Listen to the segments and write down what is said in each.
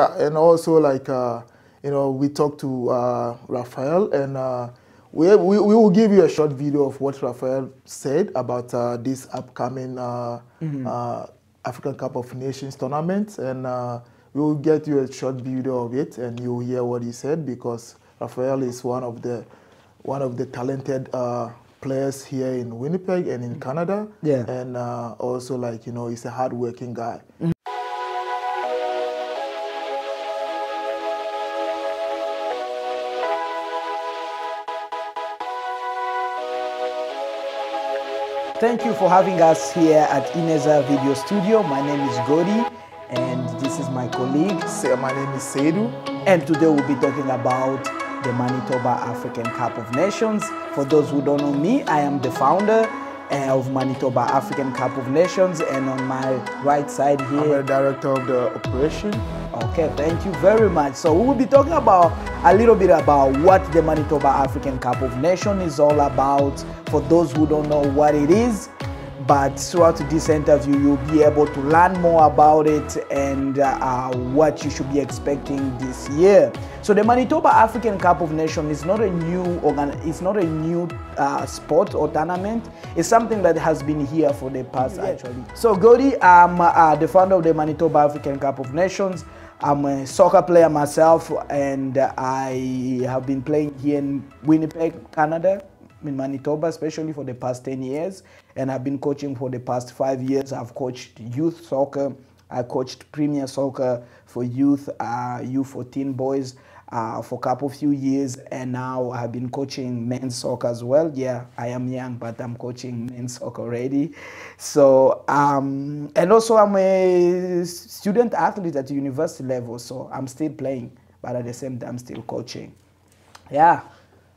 Uh, and also, like, uh, you know, we talked to uh, Raphael, and uh, we, we, we, will give you a short video of what Raphael said about uh, this upcoming mm -hmm. African Cup of Nations tournament. And we will get you a short video of it, and you'll hear what he said because Raphael is one of the, one of the talented players here in Winnipeg and in mm-hmm. Canada. Yeah. And also, like, you know, he's a hardworking guy. Mm -hmm. Thank you for having us here at Ineza Video Studio. My name is Gori and this is my colleague. my name is Sedu. And today we'll be talking about the Manitoba African Cup of Nations. For those who don't know me, I am the founder eh, of Manitoba African Cup of Nations and on my right side here... I'm the director of the operation Okay, thank you very much. So we will be talking about a little bit about what the Manitoba African Cup of Nations is all about. For those who don't know what it is, but throughout this interview you'll be able to learn more about it and uh, what you should be expecting this year so the manitoba african cup of nations is not a new organ it's not a new uh, sport or tournament it's something that has been here for the past yeah. actually so Godi, um, uh, the founder of the manitoba african cup of nations I'm a soccer player myself, and I have been playing here in Winnipeg, Canada, in Manitoba, especially for the past 10 years. And I've been coaching for the past five years. I've coached youth soccer. I coached premier soccer for youth, uh, U14 boys uh, for a couple of few years, and now I've been coaching men's soccer as well. Yeah, I am young, but I'm coaching men's soccer already. So, um, and also I'm a student athlete at the university level, so I'm still playing, but at the same time, still coaching. Yeah.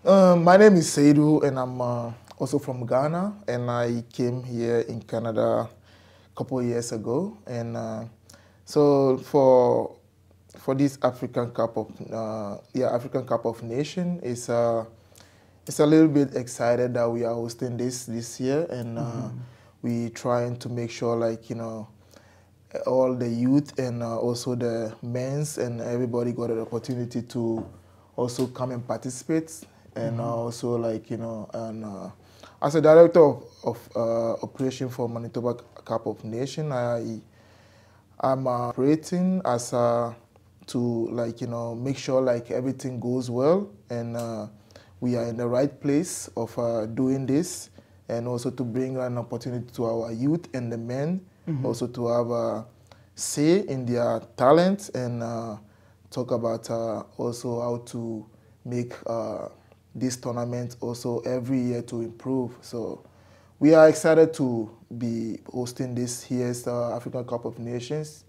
Um, my name is Seidu, and I'm uh, also from Ghana, and I came here in Canada a couple of years ago, and uh, so for for this African Cup of uh, yeah African Cup of Nation is uh, it's a little bit excited that we are hosting this this year and uh, mm -hmm. we trying to make sure like you know all the youth and uh, also the men's and everybody got an opportunity to also come and participate and mm -hmm. also like you know and uh, as a director of, of uh, operation for Manitoba Cup of Nation I I'm operating as a to like you know make sure like everything goes well and uh, we are in the right place of uh, doing this and also to bring an opportunity to our youth and the men mm -hmm. also to have a say in their talent and uh, talk about uh, also how to make uh, this tournament also every year to improve so we are excited to be hosting this year's uh, African Cup of Nations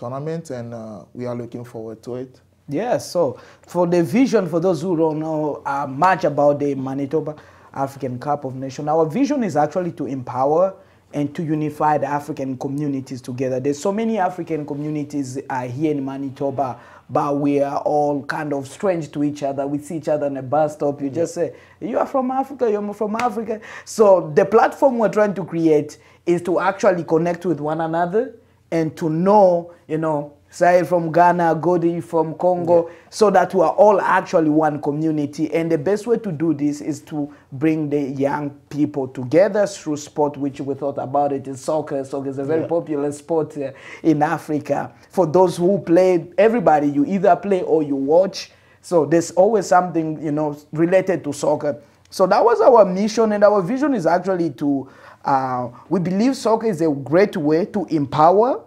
tournament, and uh, we are looking forward to it. Yes, yeah, so for the vision, for those who don't know uh, much about the Manitoba African Cup of Nations, our vision is actually to empower and to unify the African communities together. There's so many African communities uh, here in Manitoba, but we are all kind of strange to each other. We see each other in a bus stop. You yeah. just say, you are from Africa, you're from Africa. So the platform we're trying to create is to actually connect with one another and to know, you know, Sahel from Ghana, Godi from Congo, yeah. so that we are all actually one community. And the best way to do this is to bring the young people together through sport, which we thought about it in soccer. Soccer is a very yeah. popular sport uh, in Africa. For those who play, everybody, you either play or you watch. So there's always something, you know, related to soccer. So that was our mission and our vision is actually to uh, we believe soccer is a great way to empower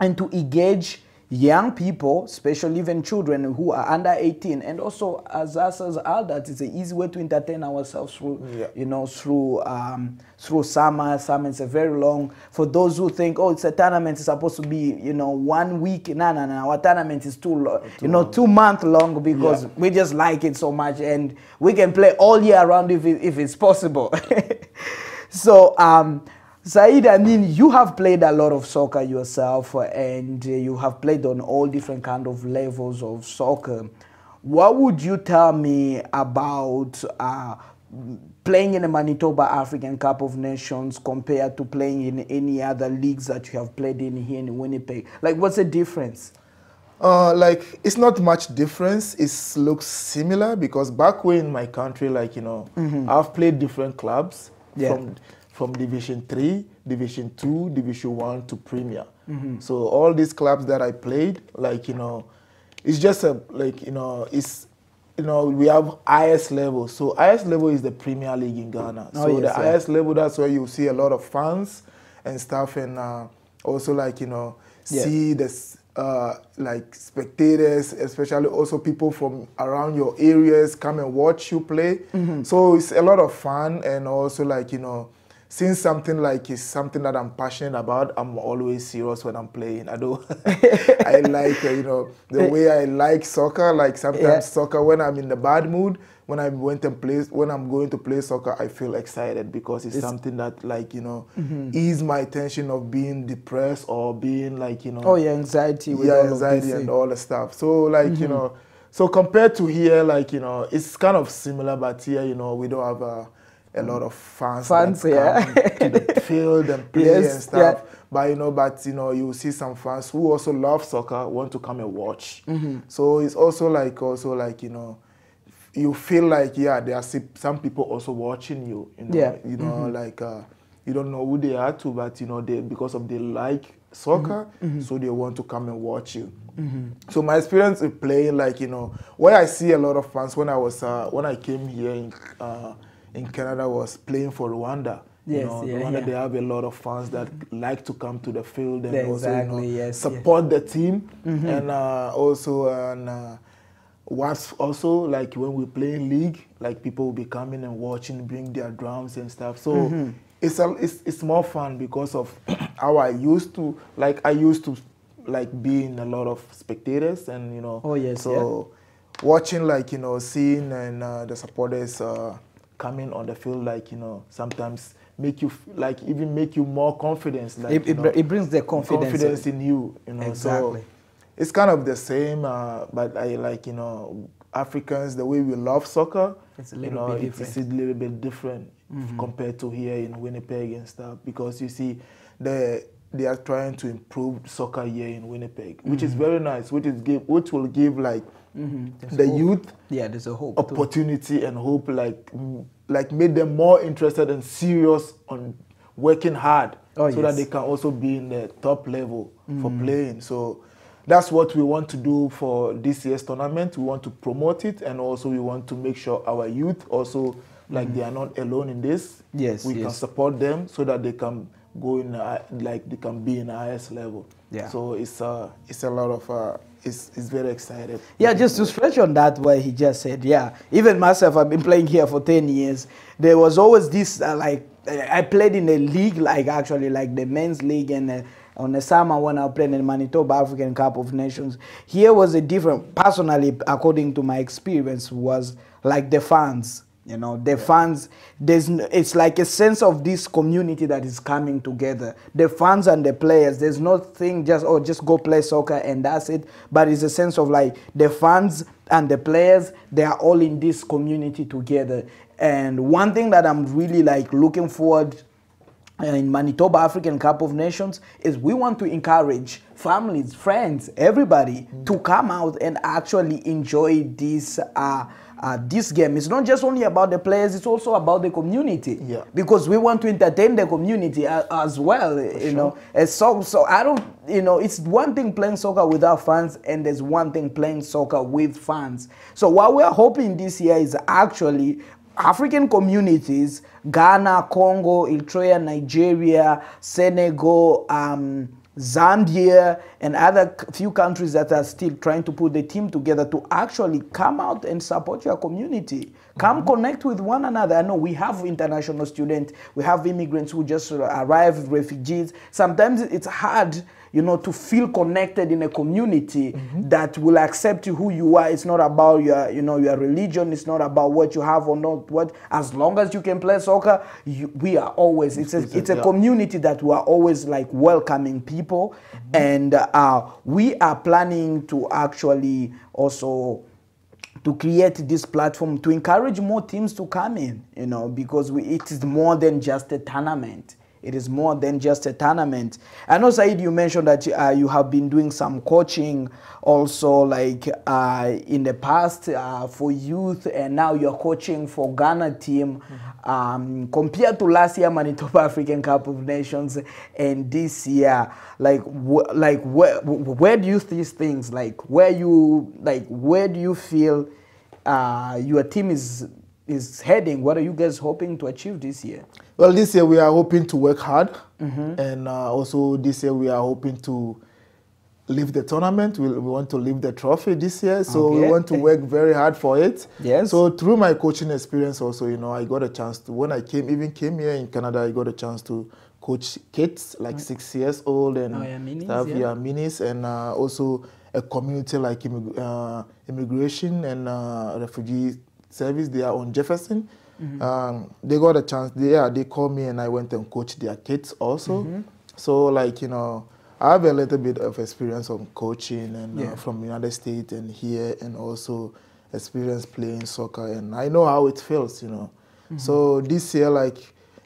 and to engage young people, especially even children who are under 18, and also as us as adults, it's an easy way to entertain ourselves through, yeah. you know, through um, through summer. Summer is a very long. For those who think, oh, it's a tournament, it's supposed to be, you know, one week. No, no, no. Our tournament is too long, you know, two month long because yeah. we just like it so much, and we can play all year around if if it's possible. So, um, Said, I mean, you have played a lot of soccer yourself, and uh, you have played on all different kind of levels of soccer. What would you tell me about uh, playing in the Manitoba African Cup of Nations compared to playing in any other leagues that you have played in here in Winnipeg? Like, what's the difference? Uh, like it's not much difference. It looks similar because back way in my country, like you know, mm -hmm. I've played different clubs yeah. from from Division Three, Division Two, Division One to Premier. Mm -hmm. So all these clubs that I played, like you know, it's just a like you know it's. You know, we have highest level. So highest level is the Premier League in Ghana. Oh, so yes, the yeah. highest level, that's where you see a lot of fans and stuff, and uh, also like you know, yeah. see the uh, like spectators, especially also people from around your areas come and watch you play. Mm -hmm. So it's a lot of fun and also like, you know, since something like is something that I'm passionate about, I'm always serious when I'm playing. I do. I like, uh, you know, the way I like soccer. Like sometimes yeah. soccer, when I'm in the bad mood, when I went and play, when I'm going to play soccer, I feel excited because it's, it's something that, like, you know, mm-hmm. ease my tension of being depressed or being like, you know, oh yeah, anxiety, with yeah, all anxiety and all the stuff. So like, mm-hmm. you know, so compared to here, like, you know, it's kind of similar, but here, you know, we don't have a a lot of fans, fans yeah. to the field and play yes, and stuff. Yeah. But you know, but you know, you see some fans who also love soccer want to come and watch. Mm -hmm. So it's also like also like you know, you feel like yeah, there are some people also watching you. You know, yeah. you know, mm -hmm. like uh, you don't know who they are to, but you know, they because of they like soccer, mm -hmm. so they want to come and watch you. Mm -hmm. So my experience with playing, like you know, where I see a lot of fans when I was uh, when I came here in uh, in Canada was playing for Rwanda. Yes, you know, yeah, Rwanda, yeah. they have a lot of fans that like to come to the field and exactly, also you know, yes, support yeah. the team. Mm-hmm. And uh, also, and, uh, what's also like when we play in league, like people will be coming and watching, bring their drums and stuff. So mm-hmm. it's, a, it's it's more fun because of how I used to like I used to like being a lot of spectators and you know. Oh yes. So watching like you know seeing and uh, the supporters. Uh, coming on the field, like you know, sometimes make you like even make you more confidence. Like, it, it, know, it brings the confidence, confidence in you. You know, exactly. So it's kind of the same, uh, but I like you know Africans the way we love soccer. It's a little you know, bit different. It's a little bit different mm -hmm. compared to here in Winnipeg and stuff because you see the they are trying to improve soccer here in Winnipeg, which mm -hmm. is mm-hmm. very nice, which is give, which will give like Mm-hmm. The hope. youth, yeah, there's a hope, opportunity, too. and hope. Like, like made them more interested and serious on working hard, oh, so yes. that they can also be in the top level mm. for playing. So that's what we want to do for this year's tournament. We want to promote it, and also we want to make sure our youth also like mm. they are not alone in this. Yes, we yes. can support them so that they can go in, like they can be in the highest level. Yeah. So it's a it's a lot of. Uh, is, is very excited. Yeah, just to stretch on that, what he just said, yeah, even myself, I've been playing here for 10 years. There was always this, uh, like, I played in a league, like, actually, like the men's league and uh, on the summer when I played in the Manitoba African Cup of Nations. Here was a different, personally, according to my experience, was like the fans you know the yeah. fans there's it's like a sense of this community that is coming together the fans and the players there's nothing just oh just go play soccer and that's it but it's a sense of like the fans and the players they are all in this community together and one thing that i'm really like looking forward uh, in Manitoba African Cup of Nations is we want to encourage families, friends, everybody mm to come out and actually enjoy this uh, uh, this game is not just only about the players, it's also about the community. Yeah. Because we want to entertain the community as, uh, as well, For you sure. know. Uh, and so, so I don't, you know, it's one thing playing soccer without fans, and there's one thing playing soccer with fans. So what we're hoping this year is actually African communities, Ghana, Congo, Eritrea, Nigeria, Senegal, um, Zambia and other few countries that are still trying to put the team together to actually come out and support your community. Come mm -hmm. connect with one another. I know we have international students, we have immigrants who just arrived, refugees. Sometimes it's hard you know, to feel connected in a community mm-hmm. that will accept you who you are. It's not about your, you know, your religion. It's not about what you have or not. What as long as you can play soccer, you, we are always. It's a, it's a community that we are always like welcoming people, mm-hmm. and uh, we are planning to actually also to create this platform to encourage more teams to come in, you know, because we, it is more than just a tournament. It is more than just a tournament. I know, Said, you mentioned that uh, you have been doing some coaching also, like uh, in the past uh, for youth, and now you're coaching for Ghana team. Mm-hmm. Um, compared to last year Manitoba African Cup of Nations and this year, like, wh- like where where do you see things? Like, where you like where do you feel uh, your team is is heading? What are you guys hoping to achieve this year? Well, this year we are hoping to work hard, mm -hmm. and uh, also this year we are hoping to leave the tournament. We, we want to leave the trophy this year, so okay. we want to work very hard for it. Yes. So through my coaching experience, also, you know, I got a chance to when I came, even came here in Canada, I got a chance to coach kids like mm. six years old and oh, yeah, minis, stuff. Yeah, yeah minis, and uh, also a community like immig uh, immigration and uh, refugees service there on Jefferson. Mm -hmm. um, they got a chance. They, yeah, they called me and I went and coached their kids also. Mm -hmm. So like you know, I have a little bit of experience on coaching and uh, yeah. uh, from United States and here and also experience playing soccer and I know how it feels. You know, mm -hmm. so this year like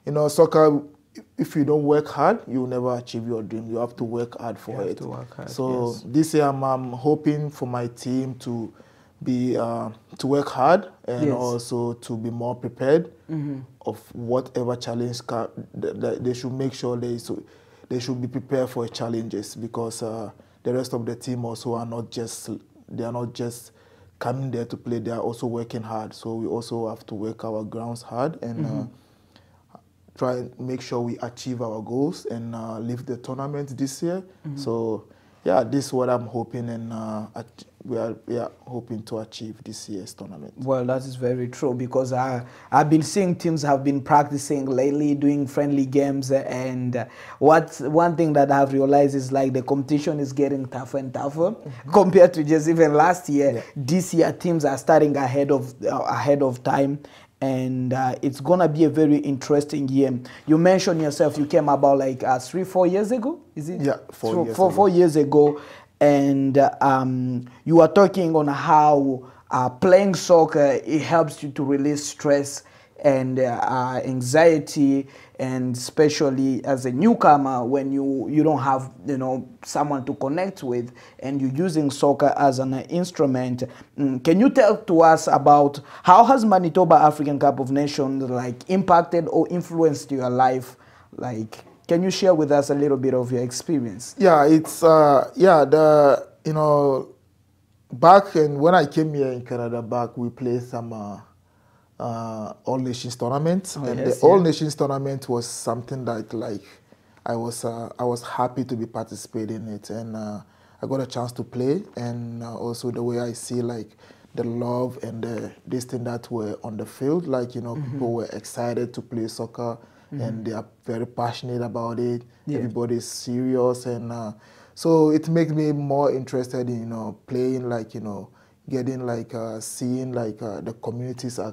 you know soccer. If you don't work hard, you will never achieve your dream. You have to work hard for you it. Hard, so yes. this year, I'm, I'm hoping for my team to be uh, to work hard and yes. also to be more prepared mm -hmm. of whatever challenge they should make sure they so they should be prepared for challenges because uh, the rest of the team also are not just they are not just coming there to play they are also working hard so we also have to work our grounds hard and mm -hmm. uh, mm-hmm. try and make sure we achieve our goals and uh, leave the tournament this year mm -hmm. so yeah, this is what I'm hoping and uh, we, are, we are hoping to achieve this year's tournament. Well, that is very true because I, I've been seeing teams have been practicing lately, doing friendly games. And what one thing that I've realized is like the competition is getting tougher and tougher mm -hmm. compared to just even last year. Yeah. This year, teams are starting ahead of, uh, ahead of time and uh, it's gonna be a very interesting year. You mentioned yourself you came about like uh, three, four years ago, is it? Yeah, four, years, four, ago. four years ago, and uh, um, you were talking on how uh, playing soccer it helps you to release stress and uh, anxiety and especially as a newcomer when you you don't have you know someone to connect with and you're using soccer as an instrument mm, can you tell to us about how has manitoba african cup of nations like impacted or influenced your life like can you share with us a little bit of your experience yeah it's uh yeah the you know back and when i came here in canada back we played some uh, uh, All Nations tournament, oh, and yes, the yeah. All Nations tournament was something that like I was uh, I was happy to be participating in it, and uh, I got a chance to play, and uh, also the way I see like the love and the this thing that were on the field, like you know mm -hmm. people were excited to play soccer, mm -hmm. and they are very passionate about it. Yeah. Everybody is serious, and uh, so it makes me more interested in you know playing, like you know getting like uh, seeing like the communities are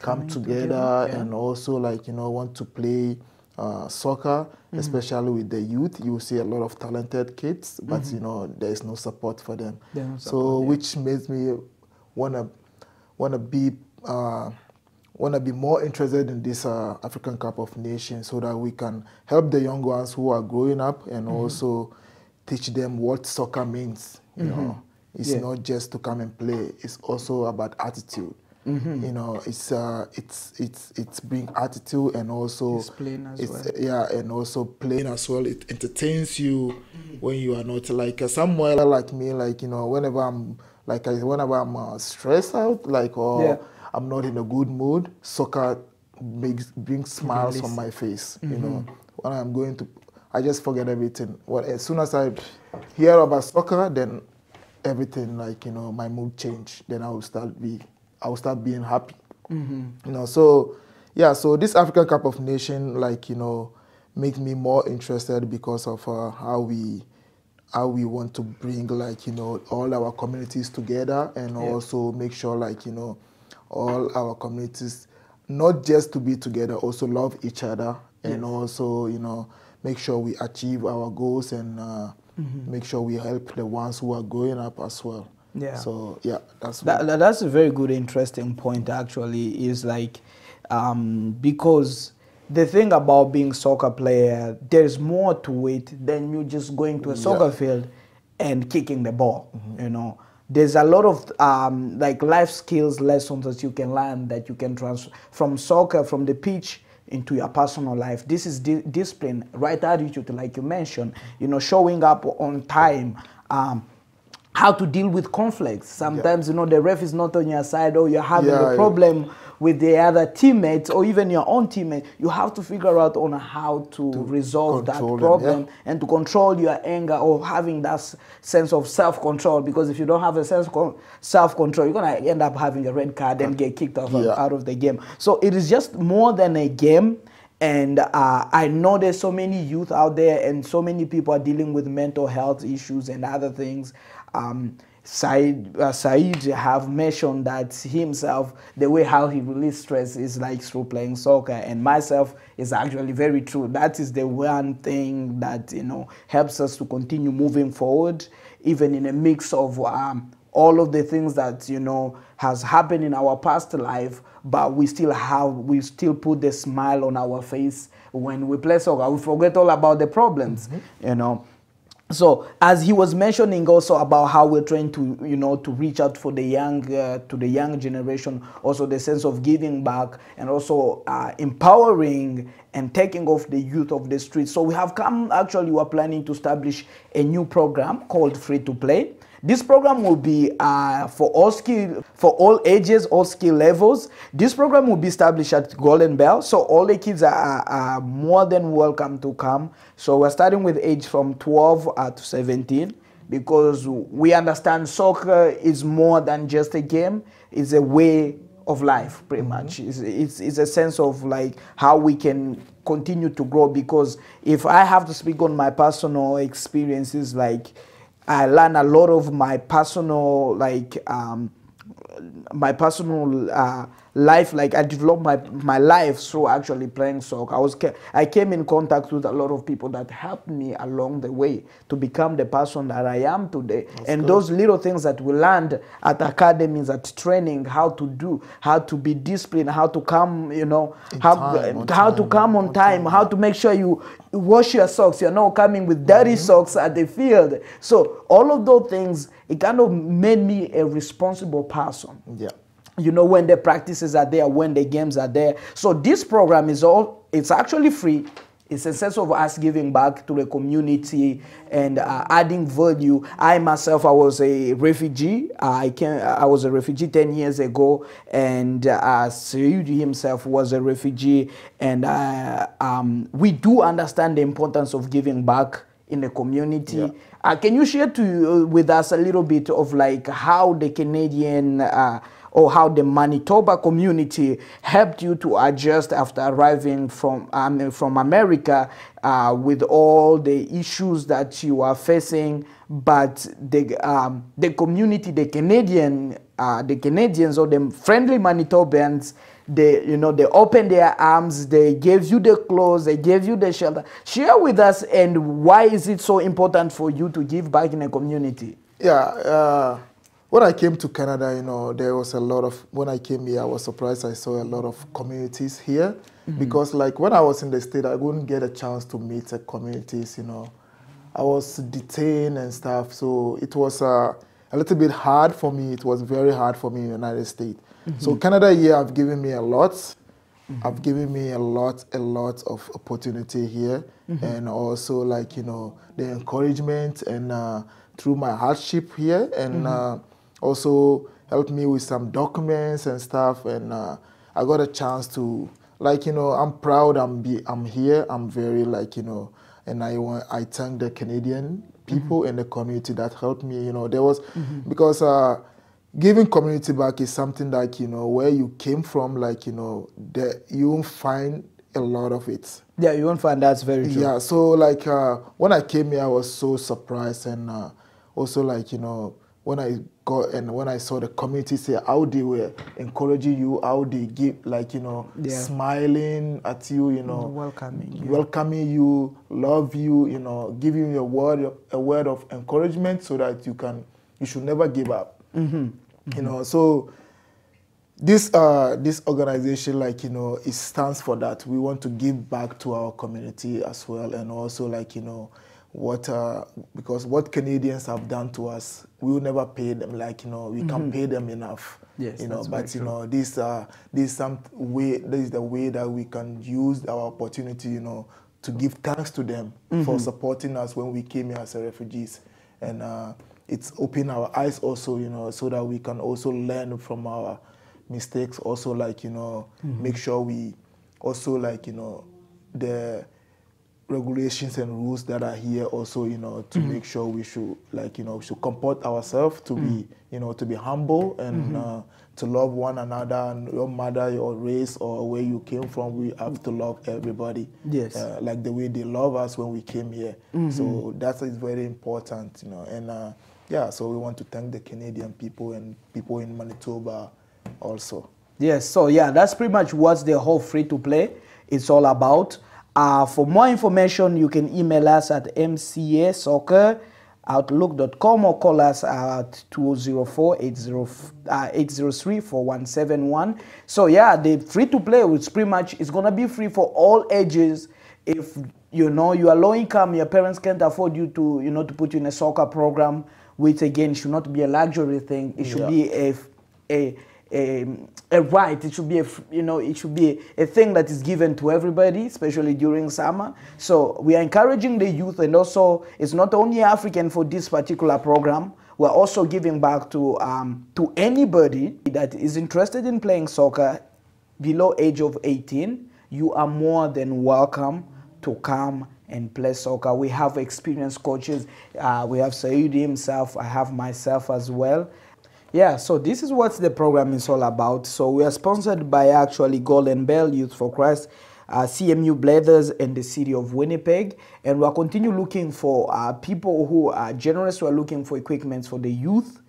come together, together. and also like you know want to play uh, soccer, mm-hmm. especially with the youth. You see a lot of talented kids, but mm-hmm. you know there is no support for them. No support, so yeah. which makes me wanna wanna be uh, wanna be more interested in this uh, African Cup of Nations so that we can help the young ones who are growing up and mm-hmm. also teach them what soccer means. You mm-hmm. know, it's yeah. not just to come and play. It's also about attitude. Mm -hmm. You know, it's uh, it's it's it's being attitude and also it's as it's, well. Yeah, and also playing as well. It entertains you mm -hmm. when you are not like uh, somewhere like me. Like you know, whenever I'm like I, whenever I'm uh, stressed out, like or yeah. I'm not in a good mood, soccer makes brings smiles on my face. Mm -hmm. You mm-hmm. know, when I'm going to, I just forget everything. Well, as soon as I hear about soccer, then everything like you know my mood change. Then I will start be I will start being happy. Mm-hmm. You know, so yeah, so this African Cup of Nation, like you know, makes me more interested because of uh, how we how we want to bring like you know all our communities together and yeah. also make sure like you know all our communities not just to be together also love each other and also you know make sure we achieve our goals and uh, mm-hmm. make sure we help the ones who are growing up as well yeah. So yeah, that's that, that's a very good, interesting point. Actually, is like um, because the thing about being soccer player, there's more to it than you just going to a soccer yeah. field and kicking the ball. Mm -hmm. You know, there's a lot of um, like life skills lessons that you can learn that you can transfer from soccer from the pitch into your personal life. This is di discipline, right attitude, like you mentioned. You know, showing up on time. Um, how to deal with conflicts. Sometimes, yeah. you know, the ref is not on your side or you're having yeah, a problem yeah. with the other teammates or even your own teammate. You have to figure out on how to, to resolve that problem them, and to control your anger or having that sense of self-control because if you don't have a sense of self-control, you're going to end up having a red card and get kicked off out of the game. So it is just more than a game. And uh, I know there's so many youth out there, and so many people are dealing with mental health issues and other things um, Said, uh, Said have mentioned that himself, the way how he releases stress is like through playing soccer, and myself is actually very true. That is the one thing that you know helps us to continue moving forward, even in a mix of um, all of the things that you know has happened in our past life, but we still have we still put the smile on our face when we play soccer. We forget all about the problems, mm -hmm. you know so as he was mentioning also about how we're trying to you know to reach out for the young uh, to the young generation also the sense of giving back and also uh, empowering and taking off the youth of the streets. so we have come actually we're planning to establish a new program called free to play this program will be uh, for all skill, for all ages, all skill levels. This program will be established at Golden Bell, so all the kids are, are, more than welcome to come. So we're starting with age from 12 uh, to 17 because we understand soccer is more than just a game; it's a way of life, pretty mm -hmm. much. It's, it's, it's a sense of like how we can continue to grow because if I have to speak on my personal experiences, like I learned a lot of my personal like um, my personal uh, life like i developed my my life through actually playing soccer i was i came in contact with a lot of people that helped me along the way to become the person that i am today That's and good. those little things that we learned at academies at training how to do how to be disciplined how to come you know in how, time, how time, to come on, time, time, how to make sure you wash your socks you're not coming with dirty mm -hmm. socks at the field so all of those things it kind of made me a responsible person yeah you know when the practices are there when the games are there so this program is all it's actually free it's a sense of us giving back to the community and uh, adding value. I myself, I was a refugee. I came, I was a refugee 10 years ago, and uh, himself was a refugee. And uh, um, we do understand the importance of giving back in the community. Yeah. Uh, can you share to, uh, with us a little bit of like how the Canadian uh, or how the Manitoba community helped you to adjust after arriving from, um, from America uh, with all the issues that you are facing. But the, um, the community, the Canadian, uh, the Canadians or the friendly Manitobans, they you know they opened their arms they gave you the clothes they gave you the shelter share with us and why is it so important for you to give back in a community yeah uh, when I came to Canada, you know, there was a lot of, when I came here, I was surprised I saw a lot of communities here. Mm -hmm. Because, like, when I was in the state, I wouldn't get a chance to meet the communities, you know. I was detained and stuff. So it was uh, a little bit hard for me. It was very hard for me in the United States. Mm -hmm. So Canada here yeah, have given me a lot. Mm -hmm. Have given me a lot, a lot of opportunity here, mm -hmm. and also like you know the encouragement and uh, through my hardship here and. Mm-hmm. Uh, also helped me with some documents and stuff. And uh, I got a chance to, like, you know, I'm proud I'm, be, I'm here. I'm very, like, you know, and I, want, I thank the Canadian people mm -hmm. and the community that helped me. You know, there was, mm -hmm. because uh, giving community back is something like, you know, where you came from, like, you know, you won't find a lot of it. Yeah, you won't find that's very true. Yeah, so like uh, when I came here, I was so surprised and uh, also like, you know, when I got and when I saw the community say how they were encouraging you, how they give like you know yeah. smiling at you, you know, mm, welcoming, you. welcoming you, love you, you know, giving you a word a word of encouragement so that you can you should never give up. Mm-hmm. Mm-hmm. You know, so this uh this organization like you know it stands for that. We want to give back to our community as well and also like you know what uh, because what Canadians have done to us, we will never pay them. Like you know, we mm -hmm. can mm-hmm. pay them enough. Yes, you know, but you true. know, this uh, this some way. This is the way that we can use our opportunity. You know, to give thanks to them mm -hmm. for mm-hmm. supporting us when we came here as refugees, and uh, it's opened our eyes also. You know, so that we can also learn from our mistakes. Also, like you know, mm -hmm. make sure we also like you know the regulations and rules that are here also you know to mm -hmm. make sure we should like you know we should comport ourselves to mm -hmm. be you know to be humble and mm -hmm. uh, to love one another and your mother, your race or where you came from we have to love everybody yes uh, like the way they love us when we came here so mm-hmm. that is very important you know and uh, yeah so we want to thank the canadian people and people in manitoba also yes so yeah that's pretty much what the whole free to play is all about uh, for more information, you can email us at mca.soccer.outlook.com or call us at 204-803-4171. Uh, so yeah, the free to play is pretty much it's gonna be free for all ages. If you know you are low income, your parents can't afford you to you know to put you in a soccer program, which again should not be a luxury thing. It should yeah. be a a a, um, a right. It should be a you know it should be a, a thing that is given to everybody, especially during summer. So we are encouraging the youth, and also it's not only African for this particular program we're also giving back to um, to anybody that is interested in playing soccer below age of 18 you are more than welcome to come and play soccer we have experienced coaches uh, we have Saeed himself i have myself as well yeah, so this is what the program is all about. So we are sponsored by actually Golden Bell Youth for Christ. Uh, CMU Blathers and the city of Winnipeg. And we'll continue looking for uh, people who are generous. We're looking for equipment for the youth.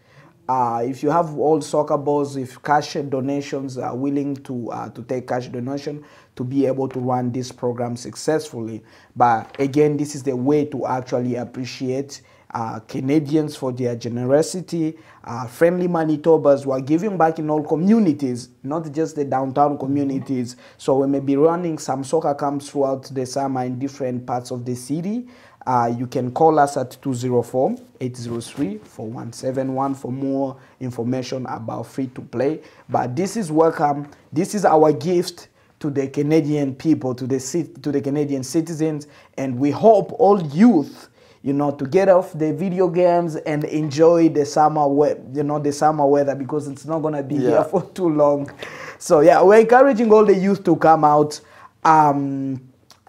Uh, if you have old soccer balls, if cash donations are willing to uh, to take cash donation to be able to run this program successfully. But again, this is the way to actually appreciate uh, Canadians for their generosity. Uh, friendly Manitobas were giving back in all communities, not just the downtown communities. So we may be running some soccer camps throughout the summer in different parts of the city. Uh, you can call us at 204-803-4171 for more information about free to play. But this is welcome. This is our gift to the Canadian people, to the, to the Canadian citizens. And we hope all youth you know, to get off the video games and enjoy the summer, we- you know, the summer weather because it's not gonna be yeah. here for too long. So yeah, we're encouraging all the youth to come out. Um,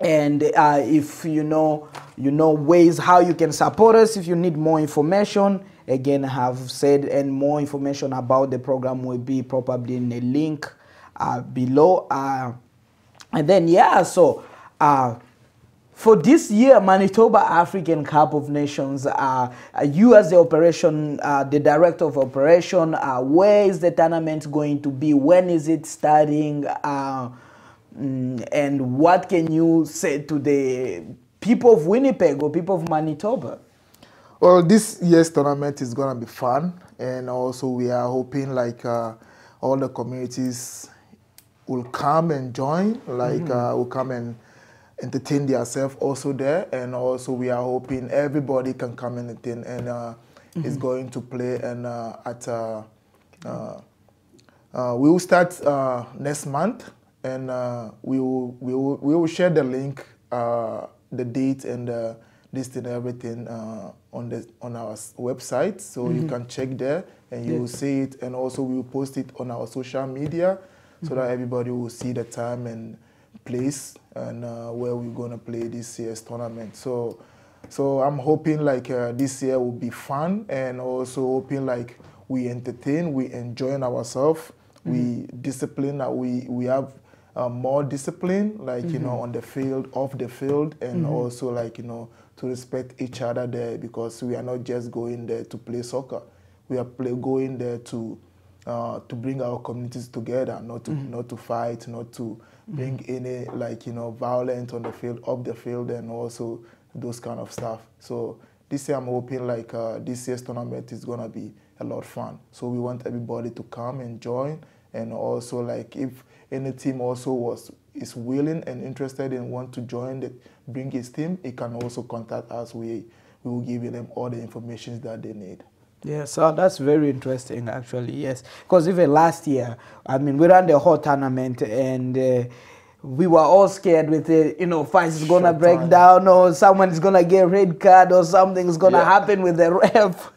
and uh, if you know, you know ways how you can support us. If you need more information, again, have said, and more information about the program will be probably in the link uh, below. Uh, and then yeah, so. Uh, for this year, Manitoba African Cup of Nations, uh, uh, you as the operation, uh, the director of operation, uh, where is the tournament going to be? When is it starting? Uh, mm, and what can you say to the people of Winnipeg or people of Manitoba? Well, this year's tournament is going to be fun. And also we are hoping like uh, all the communities will come and join, like mm -hmm. will come and entertain themselves also there. And also we are hoping everybody can come and attend and uh, mm -hmm. is mm-hmm. going to play and uh, at, uh, uh, uh, we will start next month and we, will, we, will, we will share the link, the date and the list and everything on, the, on our website. So mm -hmm. you mm-hmm. can check there and you will see it. And also we will post it on our social media so mm -hmm. that everybody will see the time and place and uh, where we're going to play this year's tournament. So, so I'm hoping like uh, this year will be fun and also hoping like we entertain, we enjoy ourselves, mm -hmm. we mm-hmm. discipline, uh, we, we have uh, more discipline, like, mm -hmm. you know, mm-hmm. on the field, off the field, and mm -hmm. also like, you know, to respect each other there because we are not just going there to play soccer. We are play, going there to, uh, to bring our communities together, not to, mm-hmm. not to fight, not to, being any mm-hmm. like you know violent on the field, off the field, and also those kind of stuff. So this year I'm hoping like uh, this year's tournament is gonna be a lot of fun. So we want everybody to come and join, and also like if any team also was is willing and interested and want to join the bring his team, he can also contact us. We we will give them all the information that they need. Yeah, so that's very interesting, actually. Yes, because even last year, I mean, we ran the whole tournament and. Uh, we were all scared with it. You know, fights is gonna break time. down, or someone is gonna get red card, or something's gonna yeah. happen with the ref.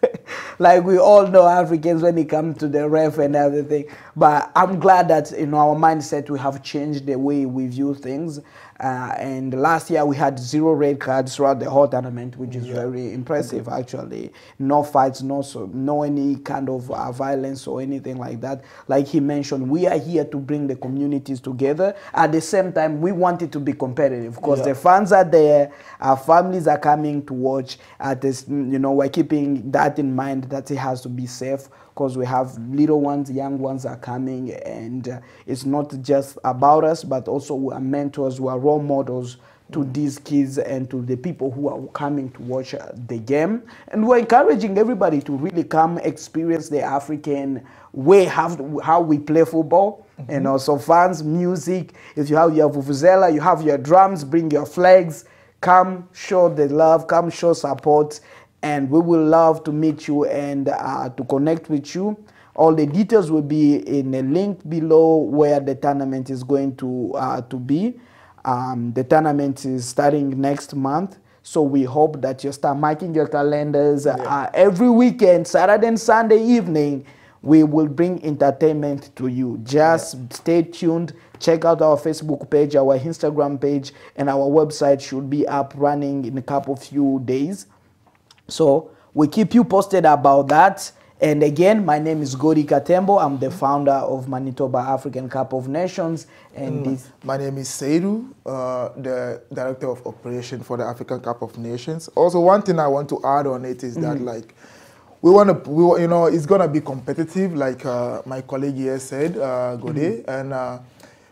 like we all know Africans when it comes to the ref and everything. But I'm glad that you know our mindset we have changed the way we view things. Uh, and last year we had zero red cards throughout the whole tournament, which is yeah. very impressive okay. actually. No fights, no so, no any kind of uh, violence or anything like that. Like he mentioned, we are here to bring the communities together. At the same time, we want it to be competitive because yeah. the fans are there, our families are coming to watch. At this, you know, we're keeping that in mind that it has to be safe course, we have little ones, young ones are coming, and uh, it's not just about us, but also we are mentors, we are role models to mm. these kids and to the people who are coming to watch uh, the game. And we're encouraging everybody to really come experience the African way, how, how we play football. Mm -hmm. And also fans, music. If you have your vuvuzela, you have your drums, bring your flags. Come show the love, come show support and we will love to meet you and uh, to connect with you. All the details will be in a link below where the tournament is going to uh, to be. Um, the tournament is starting next month, so we hope that you start marking your calendars uh, yeah. uh, every weekend, Saturday and Sunday evening. We will bring entertainment to you. Just yeah. stay tuned. Check out our Facebook page, our Instagram page, and our website should be up running in a couple of few days. So we keep you posted about that. And again, my name is Gori Katembo. I'm the founder of Manitoba African Cup of Nations. And mm. my name is Seidu, uh, the director of operation for the African Cup of Nations. Also, one thing I want to add on it is that mm like we want to, we, you know, it's gonna be competitive, like uh, my colleague here said, uh, mm and. Uh,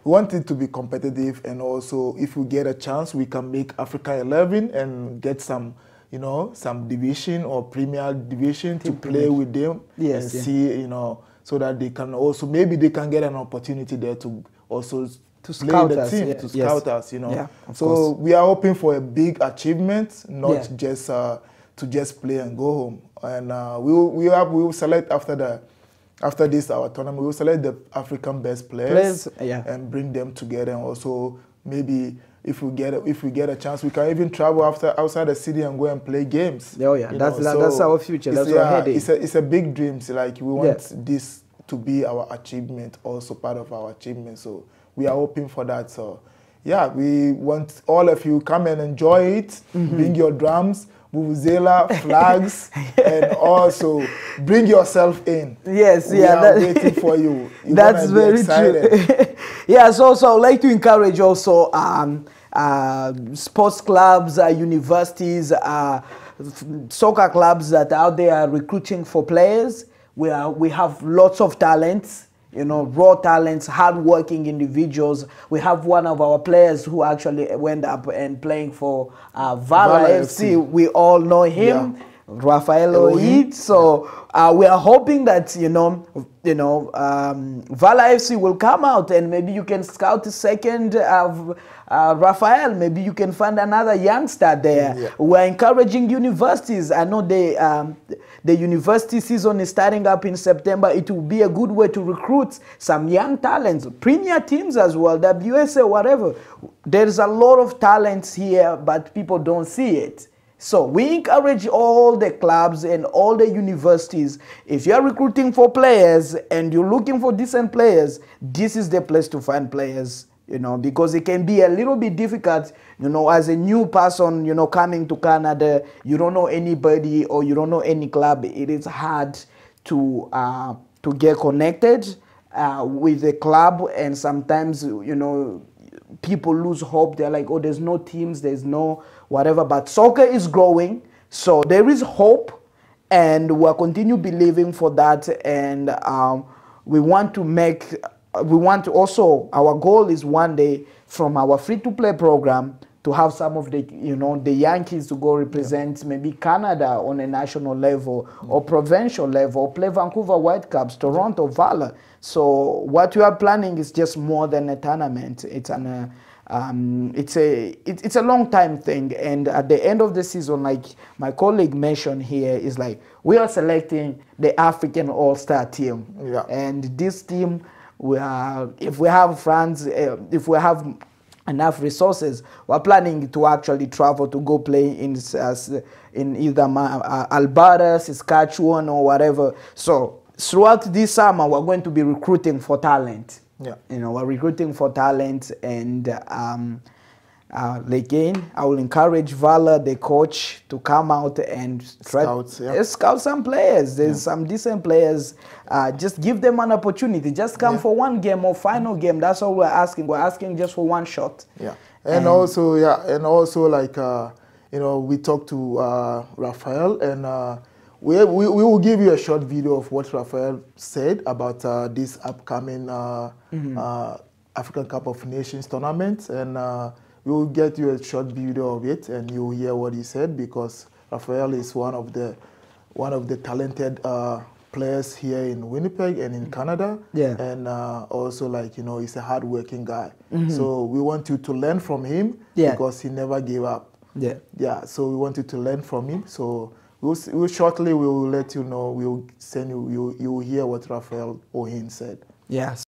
we want it to be competitive and also if we get a chance we can make Africa 11 and get some you know, some division or premier division Team to play premier. with them yes, and yeah. see, you know, so that they can also maybe they can get an opportunity there to also to play the us, team yeah. to scout yes. us. You know, yeah, so course. we are hoping for a big achievement, not just uh, to just play and go home. And uh, we will, we have we will select after the after this our tournament we will select the African best players, players yeah. and bring them together and also maybe if we get a, if we get a chance, we can even travel after outside the city and go and play games. Oh yeah, that's like, that's our future. That's yeah, our heading. It's a it's a big dream. So like we want yeah. this to be our achievement, also part of our achievement. So we are hoping for that. So yeah, we want all of you come and enjoy it. Mm -hmm. Bring your drums. Vuvuzela, flags, and also bring yourself in. Yes, we yeah, are that, waiting for you. you that's very true. yeah, so so I'd like to encourage also um, um, sports clubs, uh, universities, uh, soccer clubs that out there are recruiting for players. We, are, we have lots of talents you know, raw talents, hardworking individuals. We have one of our players who actually went up and playing for uh, Vala FC. We all know him. Yeah. Rafael oh, Oid. So uh, we are hoping that you know, you know, um, Vala FC will come out and maybe you can scout a second of uh, Rafael. Maybe you can find another youngster there. Yeah. We're encouraging universities. I know the um, the university season is starting up in September. It will be a good way to recruit some young talents, premier teams as well, WSA, whatever. There's a lot of talents here, but people don't see it. So we encourage all the clubs and all the universities, if you are recruiting for players and you're looking for decent players, this is the place to find players, you know, because it can be a little bit difficult, you know, as a new person, you know, coming to Canada, you don't know anybody or you don't know any club. It is hard to, uh, to get connected uh, with the club and sometimes, you know, people lose hope. They're like, oh, there's no teams, there's no whatever. But soccer is growing, so there is hope, and we'll continue believing for that. And um, we want to make, we want to also, our goal is one day from our free to play program to have some of the you know the Yankees to go represent yeah. maybe Canada on a national level yeah. or provincial level, play Vancouver Whitecaps, Toronto Valor. So what we are planning is just more than a tournament. It's an uh, um, it's a it, it's a long time thing, and at the end of the season, like my colleague mentioned here, is like we are selecting the African All Star team, yeah. and this team we are if we have France, uh, if we have enough resources, we're planning to actually travel to go play in uh, in either uh, Alberta, Saskatchewan, or whatever. So throughout this summer, we're going to be recruiting for talent. Yeah. You know, we're recruiting for talent and um, uh, again, I will encourage Vala, the coach, to come out and try Scouts, yeah. scout some players. There's yeah. some decent players. Uh, just give them an opportunity. Just come yeah. for one game or final game. That's all we're asking. We're asking just for one shot. Yeah, and, and also yeah, and also like uh, you know, we talked to uh, Rafael and uh, we, we, will give you a short video of what Rafael said about uh, this upcoming uh, mm -hmm. African Cup of Nations tournament, and uh, we will get you a short video of it, and you will hear what he said because Rafael is one of the one of the talented uh, players here in Winnipeg and in Canada. Yeah. And uh, also, like, you know, he's a hardworking guy. Mm -hmm. So we want you to learn from him yeah. because he never gave up. Yeah. Yeah. So we want you to learn from him. So We'll, we'll shortly we will let you know. We'll send you. You you will hear what Raphael Ohin said. Yes.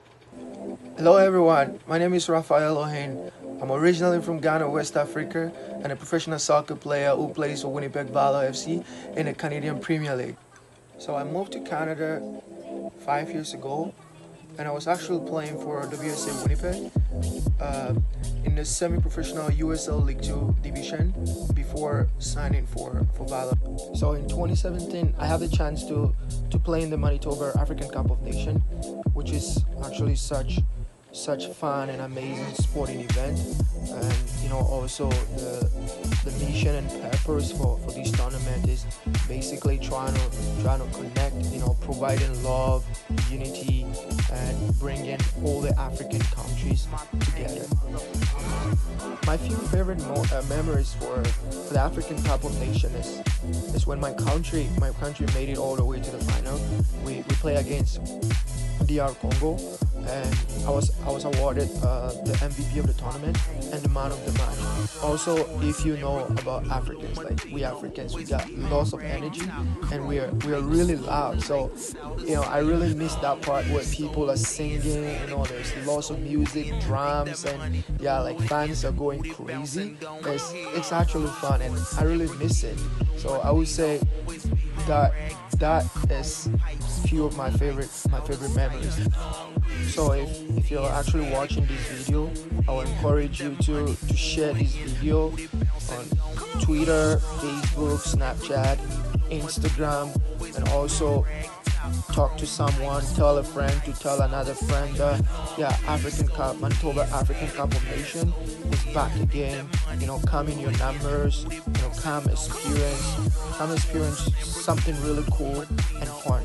Hello everyone. My name is Raphael Ohin. I'm originally from Ghana, West Africa, and a professional soccer player who plays for Winnipeg Valor FC in the Canadian Premier League. So I moved to Canada five years ago and I was actually playing for WSA Winnipeg uh, in the semi-professional USL League 2 division before signing for, for Valor. So in 2017, I had the chance to, to play in the Manitoba African Cup of Nation, which is actually such such fun and amazing sporting event and you know also the the mission and purpose for, for this tournament is basically trying to trying to connect you know providing love unity and bringing all the African countries together. My few favorite mo- uh, memories for, for the African population is, is when my country my country made it all the way to the final. We, we play against DR Congo, and I was I was awarded uh, the MVP of the tournament and the man of the match. Also, if you know about Africans, like we Africans, we got lots of energy, and we are we are really loud. So, you know, I really miss that part where people are singing. You know, there's lots of music, drums, and yeah, like fans are going crazy. It's it's actually fun, and I really miss it. So I would say that that is few of my favorite my favorite memories. So if, if you're actually watching this video, I would encourage you to, to share this video on Twitter, Facebook, Snapchat, Instagram, and also talk to someone, tell a friend to tell another friend. that, uh, yeah, African Cup, Manitoba African Cup of Nation is back again. You know, come in your numbers, you know, come experience, come experience something really cool and fun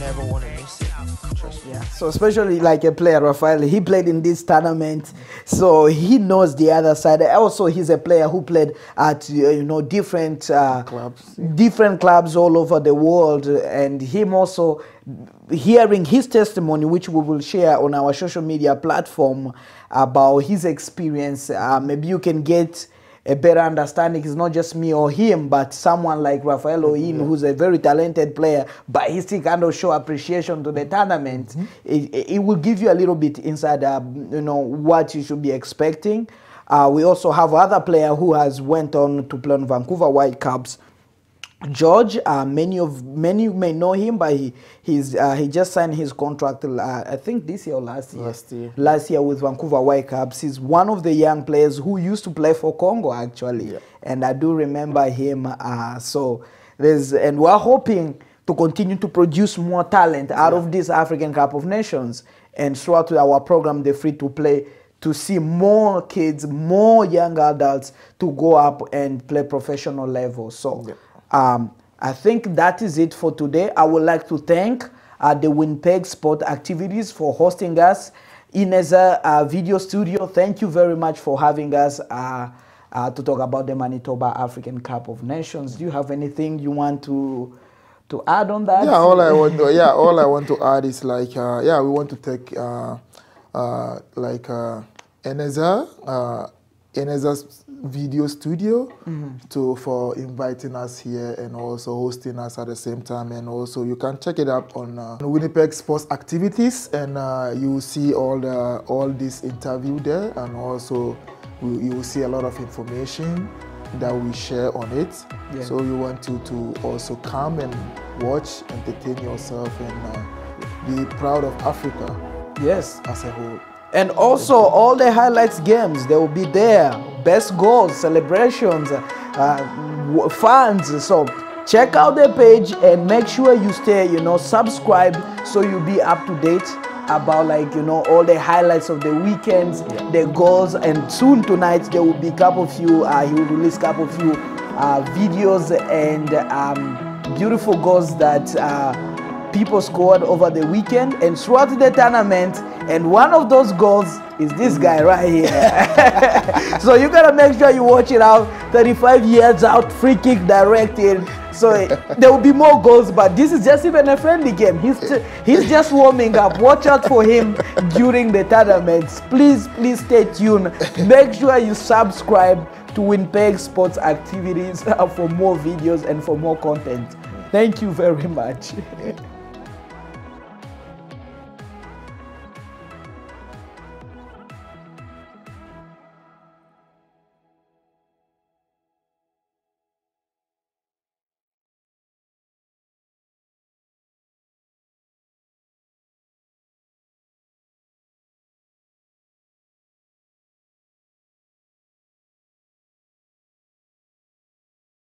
never want to miss it. Trust me. Yeah. So especially like a player, Rafael, he played in this tournament, so he knows the other side. Also, he's a player who played at uh, you know different uh, clubs, yeah. different clubs all over the world, and him also hearing his testimony, which we will share on our social media platform about his experience. Uh, maybe you can get a better understanding. It's not just me or him, but someone like Rafael Oim, mm-hmm. yeah. who's a very talented player, but he still kind of show appreciation to the mm-hmm. tournament. Mm -hmm. it, it, will give you a little bit inside, uh, you know, what you should be expecting. Uh, we also have other player who has went on to play on Vancouver Whitecaps George, uh, many of many may know him, but he he's, uh, he just signed his contract. Uh, I think this year or last year. Last year, last year with Vancouver Whitecaps. He's one of the young players who used to play for Congo actually, yeah. and I do remember him. Uh, so there's and we're hoping to continue to produce more talent out yeah. of this African Cup of Nations and throughout our program, the free to play to see more kids, more young adults to go up and play professional level. So. Yeah um, I think that is it for today. I would like to thank uh, the Winnipeg Sport Activities for hosting us. Ineza uh, Video Studio, thank you very much for having us uh, uh, to talk about the Manitoba African Cup of Nations. Do you have anything you want to to add on that? Yeah, all I want to, yeah, all I want to add is like uh, yeah, we want to take uh, uh, like Ineza. Eneza's Video Studio mm-hmm. to for inviting us here and also hosting us at the same time. And also you can check it up on uh, Winnipeg Sports Activities, and uh, you will see all the all this interview there, and also we, you will see a lot of information that we share on it. Yeah. So you want you to, to also come and watch, entertain yourself, and uh, be proud of Africa. Yes, as, as a whole. And also all the highlights games, they will be there. Best goals, celebrations, uh, fans. So check out the page and make sure you stay, you know, subscribe so you'll be up to date about like you know all the highlights of the weekends the goals and soon tonight there will be a couple of uh, he will release a couple of uh, videos and um, beautiful goals that uh, people scored over the weekend and throughout the tournament. And one of those goals is this guy right here. so you gotta make sure you watch it out. 35 yards out, free kick directed. So there will be more goals, but this is just even a friendly game. He's he's just warming up. Watch out for him during the tournaments. Please, please stay tuned. Make sure you subscribe to Winnipeg Sports Activities for more videos and for more content. Thank you very much.